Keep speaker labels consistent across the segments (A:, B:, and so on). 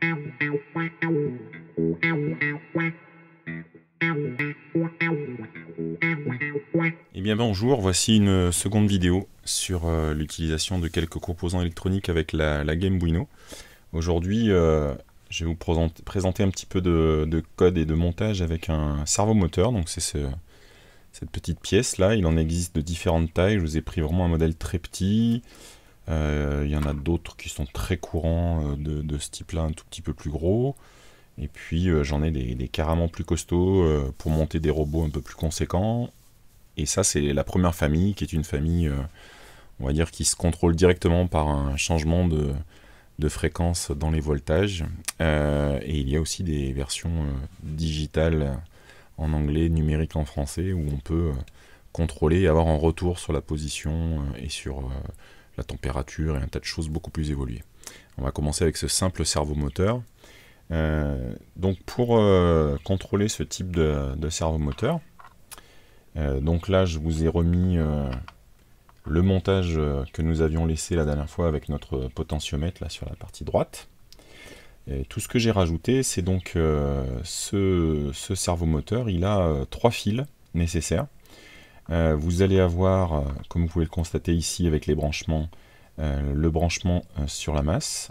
A: Et eh bien bonjour, voici une seconde vidéo sur euh, l'utilisation de quelques composants électroniques avec la, la Aujourd'hui, euh, je vais vous présenter, un petit peu de, code et de montage avec un servomoteur. Donc c'est ce, cette petite pièce là, il en existe de différentes tailles. Je vous ai pris vraiment un modèle très petit, euh, il y en a d'autres qui sont très courants euh, de, ce type-là, un tout petit peu plus gros. Et puis euh, j'en ai des, carrément plus costauds pour monter des robots un peu plus conséquents. Et ça, c'est la première famille qui est une famille, on va dire, qui se contrôle directement par un changement de, fréquence dans les voltages. et il y a aussi des versions digitales en anglais, numériques en français, où on peut contrôler et avoir un retour sur la position et sur la température et un tas de choses beaucoup plus évoluées. On va commencer avec ce simple servomoteur. moteur. Euh, donc pour euh, contrôler ce type de, de servomoteur, euh, donc là je vous ai remis le montage que nous avions laissé la dernière fois avec notre potentiomètre là sur la partie droite. tout ce que j'ai rajouté, c'est donc ce, ce, servomoteur, il a trois fils nécessaires euh, vous allez avoir, euh, comme vous pouvez le constater ici avec les branchements, euh, le branchement sur la masse,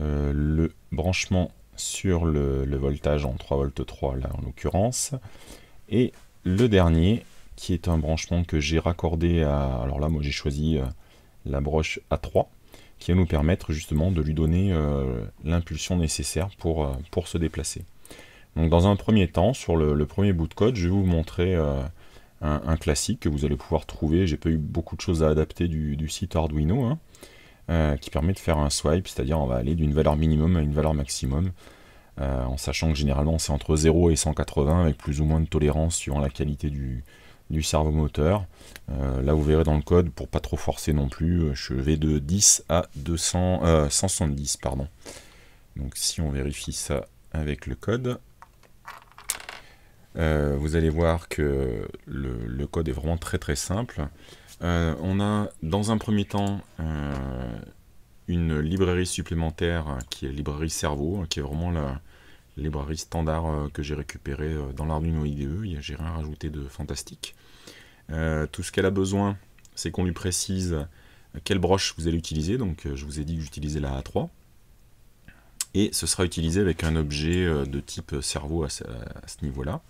A: le branchement sur le, voltage en 3 v 3 là en l'occurrence, et le dernier qui est un branchement que j'ai raccordé à... Alors là moi j'ai choisi la broche A3 qui va nous permettre justement de lui donner l'impulsion nécessaire pour, pour se déplacer. Donc dans un premier temps, sur le, premier bout de code, je vais vous montrer un, classique que vous allez pouvoir trouver. J'ai pas eu beaucoup de choses à adapter du, site Arduino, hein, euh, qui permet de faire un swipe, c'est-à-dire on va aller d'une valeur minimum à une valeur maximum, euh, en sachant que généralement c'est entre 0 et 180, avec plus ou moins de tolérance suivant la qualité du, servomoteur. Euh, là, vous verrez dans le code, pour pas trop forcer non plus, je vais de 10 à 200, 170. Pardon. Donc si on vérifie ça avec le code, euh, vous allez voir que le, code est vraiment très très simple. Euh, on a dans un premier temps euh, une librairie supplémentaire qui est la librairie cerveau, qui est vraiment la librairie standard que j'ai récupérée dans l'Arduino IDE. J'ai rien rajouté de fantastique. tout ce qu'elle a besoin, c'est qu'on lui précise quelle broche vous allez utiliser. Donc je vous ai dit que j'utilisais la A3 et ce sera utilisé avec un objet de type cerveau à ce, niveau-là.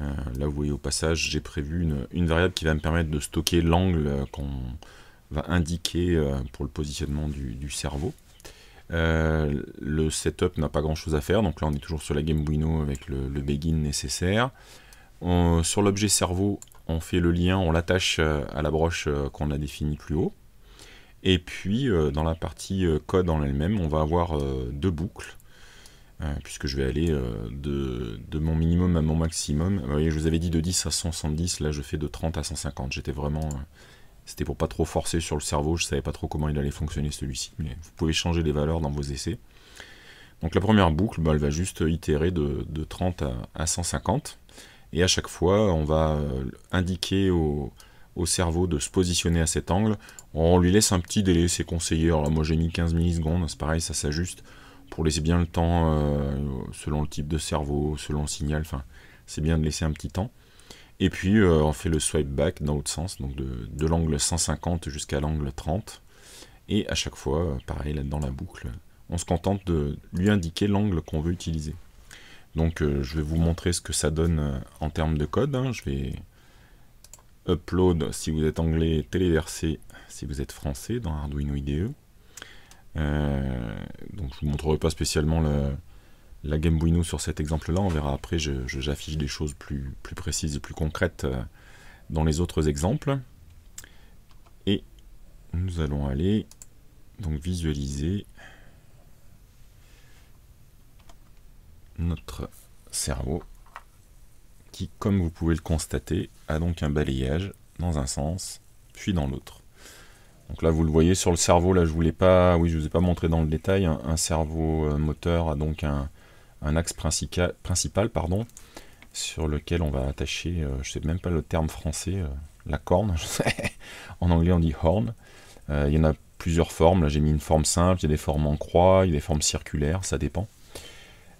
A: Euh, là, vous voyez au passage, j'ai prévu une, variable qui va me permettre de stocker l'angle euh, qu'on va indiquer euh, pour le positionnement du, cerveau. le setup n'a pas grand chose à faire, donc là on est toujours sur la Game avec le, begin nécessaire. sur l'objet cerveau, on fait le lien, on l'attache à la broche qu'on a définie plus haut. Et puis dans la partie code en elle-même, on va avoir deux boucles euh, puisque je vais aller euh, de, mon minimum à mon maximum. Vous voyez, je vous avais dit de 10 à 170, là je fais de 30 à 150. J'étais vraiment... Euh, c'était pour pas trop forcer sur le cerveau, je savais pas trop comment il allait fonctionner celui-ci, mais vous pouvez changer les valeurs dans vos essais. Donc la première boucle, bah, elle va juste itérer de, 30 à, 150, et à chaque fois, on va indiquer au, cerveau de se positionner à cet angle. On lui laisse un petit délai, c'est conseillé. moi j'ai mis 15 millisecondes, c'est pareil, ça s'ajuste pour laisser bien le temps euh, selon le type de cerveau, selon le signal. Enfin, c'est bien de laisser un petit temps. Et puis euh, on fait le swipe back dans l'autre sens, donc de, l'angle 150 jusqu'à l'angle 30. Et à chaque fois, euh, pareil, là dans la boucle, on se contente de lui indiquer l'angle qu'on veut utiliser. Donc je vais vous montrer ce que ça donne en termes de code. Hein. Je vais upload si vous êtes anglais, téléverser si vous êtes français dans Arduino IDE. Euh, donc je ne vous montrerai pas spécialement la Game Buino sur cet exemple-là. On verra après, j'affiche des choses plus, plus, précises et plus concrètes euh, dans les autres exemples. Et nous allons aller donc visualiser notre cerveau qui, comme vous pouvez le constater, a donc un balayage dans un sens puis dans l'autre. Donc là, vous le voyez sur le cerveau, là, je voulais pas, oui, je vous ai pas montré dans le détail, hein. un, cerveau euh, moteur a donc un, axe principal, pardon, sur lequel on va attacher, je euh, je sais même pas le terme français, euh, la corne, en anglais on dit horn. il y en a plusieurs formes, là j'ai mis une forme simple, il y a des formes en croix, il y a des formes circulaires, ça dépend.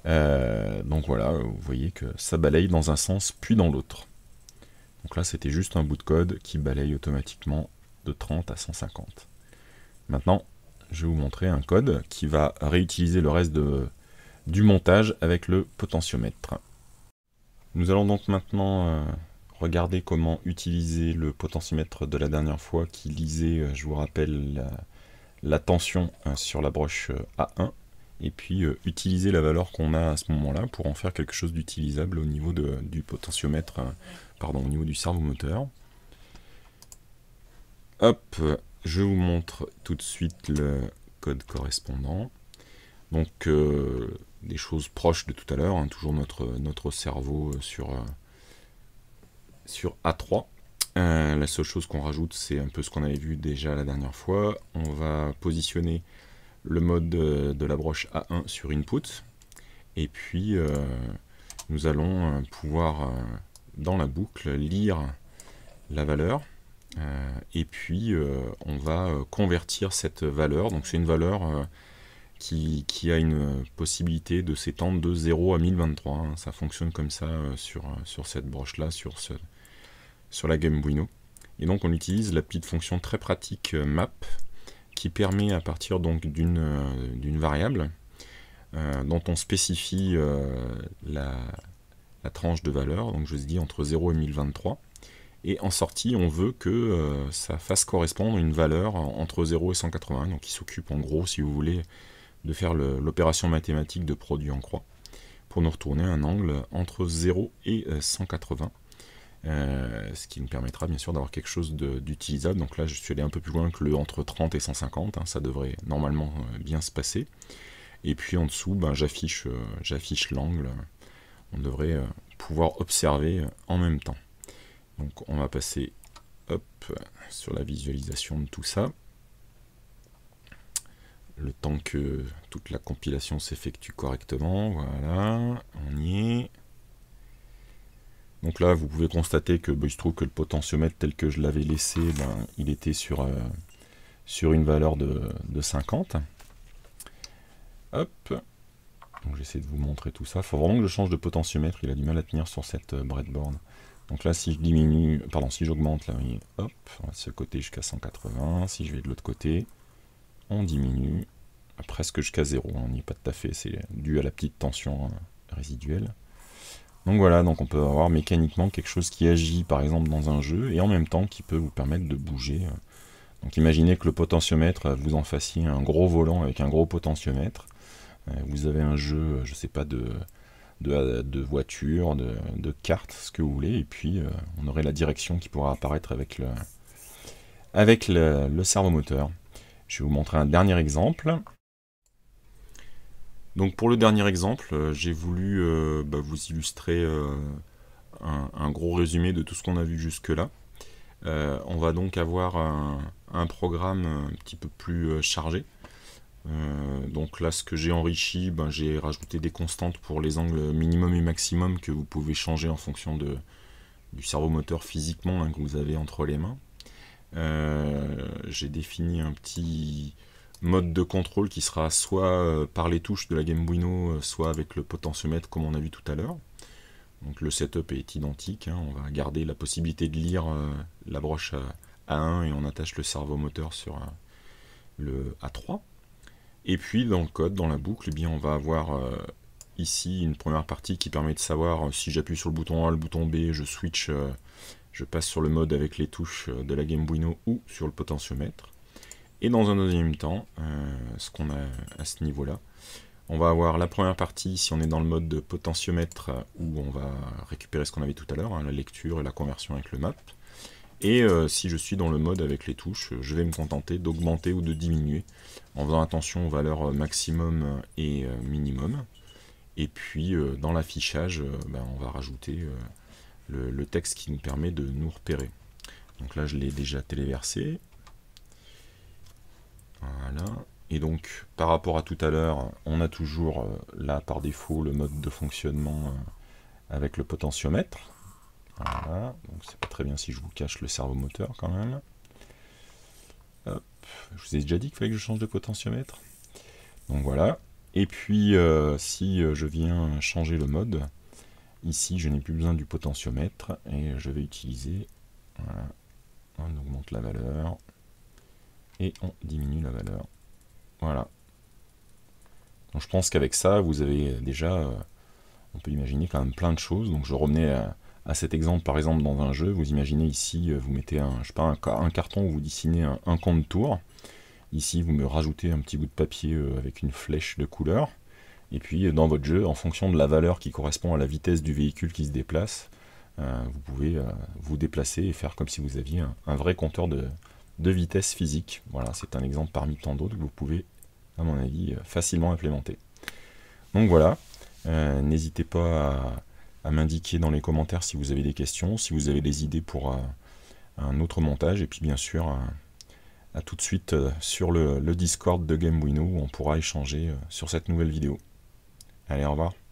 A: donc voilà, vous voyez que ça balaye dans un sens puis dans l'autre. Donc là c'était juste un bout de code qui balaye automatiquement de 30 à 150. Maintenant, je vais vous montrer un code qui va réutiliser le reste du montage avec le potentiomètre. Nous allons donc maintenant euh, regarder comment utiliser le potentiomètre de la dernière fois qui lisait, euh, je vous rappelle, la, tension euh, sur la broche A1 et puis utiliser la valeur qu'on a à ce moment-là pour en faire quelque chose d'utilisable au niveau du potentiomètre, pardon, au niveau du servomoteur. Hop, je vous montre tout de suite le code correspondant. Donc, euh, des choses proches de tout à l'heure, hein, toujours notre, notre cerveau euh, sur, euh, sur A3. la seule chose qu'on rajoute, c'est un peu ce qu'on avait vu déjà la dernière fois. On va positionner le mode de la broche A1 sur input. Et puis, nous allons pouvoir, dans la boucle, lire la valeur euh, et puis euh, on va euh, convertir cette valeur, donc c'est une valeur qui, a une possibilité de s'étendre de 0 à 1023. Hein. Ça fonctionne comme ça sur, cette broche-là, sur, la gamme Et donc on utilise la petite fonction très pratique map qui permet à partir donc d'une variable dont on spécifie la, la, tranche de valeur, donc je dis entre 0 et 1023, et en sortie, on veut que euh, ça fasse correspondre une valeur entre 0 et 180. Donc il s'occupe en gros, si vous voulez, de faire l'opération mathématique de produit en croix pour nous retourner un angle entre 0 et 180. Euh, euh, ce qui nous permettra bien sûr d'avoir quelque chose d'utilisable. Donc là, je suis allé un peu plus loin que le entre 30 et 150. Hein. ça devrait normalement bien se passer. Et puis en dessous, ben, j'affiche l'angle. On devrait pouvoir observer en même temps. Donc on va passer sur la visualisation de tout ça. Le temps que toute la compilation s'effectue correctement, voilà, on y est. Donc là, vous pouvez constater que bah, trouve que le potentiomètre tel que je l'avais laissé, ben, il était sur, euh, sur une valeur de, 50. Hop. Donc j'essaie de vous montrer tout ça. Il faut vraiment que je change de potentiomètre. Il a du mal à tenir sur cette euh, breadboard. Donc là, si je diminue, pardon, si j'augmente, là, hop, ce côté jusqu'à 180. Si je vais de l'autre côté, on diminue presque jusqu'à 0, On n'y est pas tout à fait, c'est dû à la petite tension euh, résiduelle. Donc voilà, donc on peut avoir mécaniquement quelque chose qui agit par exemple dans un jeu et en même temps qui peut vous permettre de bouger. Donc imaginez que le potentiomètre, euh, vous en fassiez un gros volant avec un gros potentiomètre. Euh, vous avez un jeu, je ne sais pas, de, de, voitures, de, cartes, ce que vous voulez. Et puis, euh, on aurait la direction qui pourra apparaître avec le, avec le, servomoteur. Je vais vous montrer un dernier exemple. Donc pour le dernier exemple, euh, j'ai voulu euh, bah, vous illustrer un, gros résumé de tout ce qu'on a vu jusque-là. on va donc avoir un, programme un petit peu plus chargé. Euh, donc là, ce que j'ai enrichi, ben, j'ai rajouté des constantes pour les angles minimum et maximum que vous pouvez changer en fonction de, du servomoteur physiquement hein, que vous avez entre les mains. Euh, j'ai défini un petit mode de contrôle qui sera soit euh, par les touches de la Game soit avec le potentiomètre comme on a vu tout à l'heure. Donc le setup est identique, hein. on va garder la possibilité de lire la broche a 1 et on attache le servomoteur sur le A3. Et puis dans le code, dans la boucle, eh bien, on va avoir euh, ici une première partie qui permet de savoir euh, si j'appuie sur le bouton A, le bouton B, je switch, euh, je passe sur le mode avec les touches de la Game ou sur le potentiomètre. Et dans un deuxième temps, ce qu'on a à ce niveau-là, on va avoir la première partie si on est dans le mode de potentiomètre où on va récupérer ce qu'on avait tout à l'heure, hein, la lecture et la conversion avec le map. Et euh, si je suis dans le mode avec les touches, euh, je vais me contenter d'augmenter ou de diminuer en faisant attention aux valeurs euh, maximum et minimum. Et puis dans l'affichage, ben, on va rajouter le, le, texte qui nous permet de nous repérer. Donc là, je l'ai déjà téléversé. Voilà. Et donc, par rapport à tout à l'heure, on a toujours là par défaut le mode de fonctionnement avec le potentiomètre. Voilà, donc c'est pas très bien si je vous cache le servomoteur quand même. Hop. Je vous ai déjà dit qu'il fallait que je change de potentiomètre. Donc voilà. Et puis euh, si euh, je viens changer le mode, ici je n'ai plus besoin du potentiomètre et je vais utiliser. Voilà. On augmente la valeur et on diminue la valeur. Voilà. Donc je pense qu'avec ça, vous avez déjà, euh, on peut imaginer quand même plein de choses. Donc je remets à, à cet exemple, par exemple, dans un jeu, vous imaginez ici, euh, vous mettez un, pas, un, carton où vous dessinez un, compte tour. Ici, vous me rajoutez un petit bout de papier euh, avec une flèche de couleur. Et puis, euh, dans votre jeu, en fonction de la valeur qui correspond à la vitesse du véhicule qui se déplace, vous pouvez vous déplacer et faire comme si vous aviez un, vrai compteur de, vitesse physique. Voilà, c'est un exemple parmi tant d'autres que vous pouvez, à mon avis, facilement implémenter. Donc voilà, n'hésitez pas à à m'indiquer dans les commentaires si vous avez des questions, si vous avez des idées pour euh, un autre montage, et puis bien sûr euh, à, tout de suite euh, sur le, le Discord de GameWino où on pourra échanger sur cette nouvelle vidéo. Allez, au revoir.